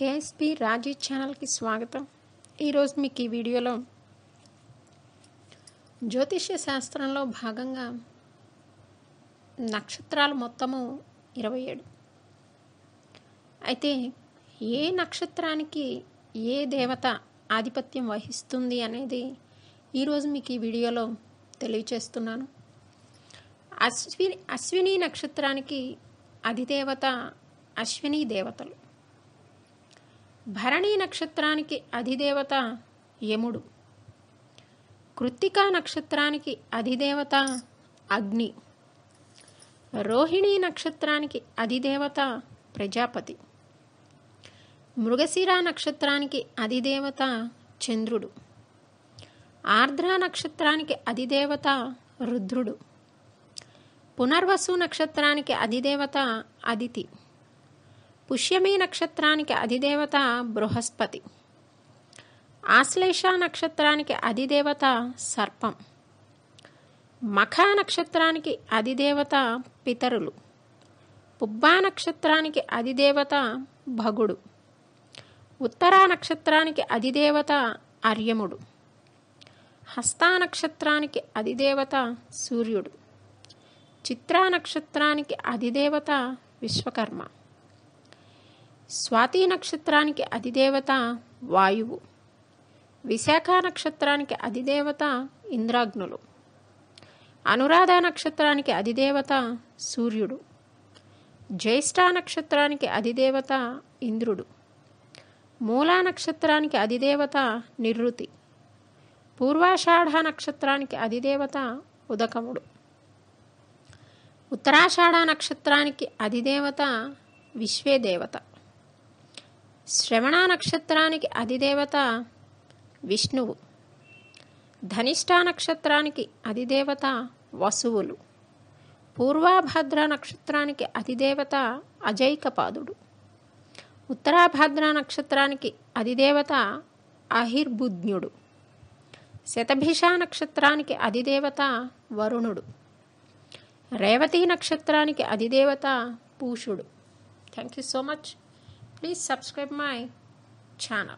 KSP రాజీ ఛానల్కి స్వాగతం ఈరోజు మీకు ఈ వీడియోలో జ్యోతిష్య శాస్త్రంలో భాగంగా నక్షత్రాలు మొత్తము ఇరవై ఏడు అయితే ఏ నక్షత్రానికి ఏ దేవత ఆధిపత్యం వహిస్తుంది అనేది ఈరోజు మీకు ఈ వీడియోలో తెలియచేస్తున్నాను అశ్విని అశ్విని నక్షత్రానికి అధిదేవత అశ్విని దేవతలు భరణీ నక్షత్రానికి అధిదేవత యముడు కృత్తికా నక్షత్రానికి అధిదేవత అగ్ని రోహిణీ నక్షత్రానికి అధిదేవత ప్రజాపతి మృగశిర నక్షత్రానికి అధిదేవత చంద్రుడు ఆర్ద్ర నక్షత్రానికి అధిదేవత రుద్రుడు పునర్వసు నక్షత్రానికి అధిదేవత అదితి పుష్యమీ నక్షత్రానికి అధిదేవత బృహస్పతి ఆశ్లేష నక్షత్రానికి అధిదేవత సర్పం మఖ నక్షత్రానికి అధిదేవత పితరులు పుబ్బా నక్షత్రానికి అధిదేవత భగుడు ఉత్తరా నక్షత్రానికి అధిదేవత అర్యముడు హస్తా నక్షత్రానికి అధిదేవత సూర్యుడు చిత్రా నక్షత్రానికి అధిదేవత విశ్వకర్మ స్వాతి నక్షత్రానికి అధిదేవత వాయువు విశాఖ నక్షత్రానికి అధిదేవత ఇంద్రాగ్నులు అనురాధ నక్షత్రానికి అధిదేవత సూర్యుడు జ్యేష్ఠ నక్షత్రానికి అధిదేవత ఇంద్రుడు మూలా నక్షత్రానికి అధిదేవత నిర్రుతి పూర్వాషాఢ నక్షత్రానికి అధిదేవత ఉదకముడు ఉత్తరాషాఢ నక్షత్రానికి అధిదేవత విశ్వేదేవత శ్రవణ నక్షత్రానికి అధిదేవత విష్ణువు ధనిష్ట నక్షత్రానికి అధిదేవత వసువులు పూర్వాభద్ర నక్షత్రానికి అధిదేవత అజైకపాదుడు ఉత్తరాభద్ర నక్షత్రానికి అధిదేవత అహిర్బుజ్ఞుడు శతభిష నక్షత్రానికి అధిదేవత వరుణుడు రేవతి నక్షత్రానికి అధిదేవత పూషుడు thank you so much please subscribe my channel